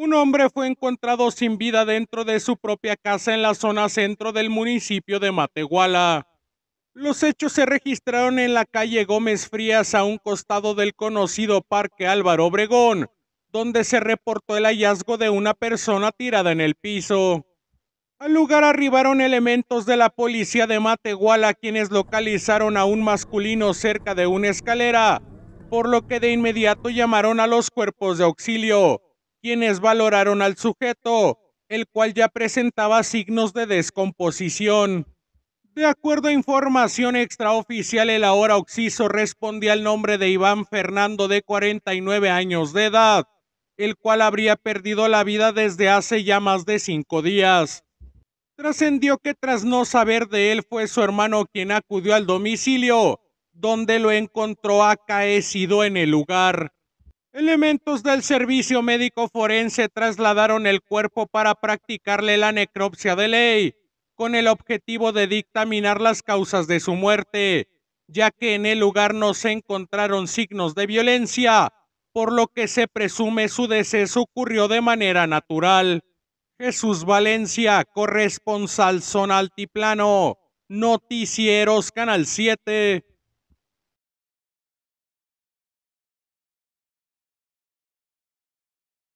Un hombre fue encontrado sin vida dentro de su propia casa en la zona centro del municipio de Matehuala. Los hechos se registraron en la calle Gómez Frías a un costado del conocido Parque Álvaro Obregón, donde se reportó el hallazgo de una persona tirada en el piso. Al lugar arribaron elementos de la policía de Matehuala quienes localizaron a un masculino cerca de una escalera, por lo que de inmediato llamaron a los cuerpos de auxilio, quienes valoraron al sujeto, el cual ya presentaba signos de descomposición. De acuerdo a información extraoficial, el ahora oxiso respondía al nombre de Iván Fernando, de 49 años de edad, el cual habría perdido la vida desde hace ya más de cinco días. Trascendió que tras no saber de él fue su hermano quien acudió al domicilio, donde lo encontró acaecido en el lugar. Elementos del servicio médico forense trasladaron el cuerpo para practicarle la necropsia de ley, con el objetivo de dictaminar las causas de su muerte, ya que en el lugar no se encontraron signos de violencia, por lo que se presume su deceso ocurrió de manera natural. Jesús Valencia, corresponsal Zona Altiplano, Noticieros Canal 7.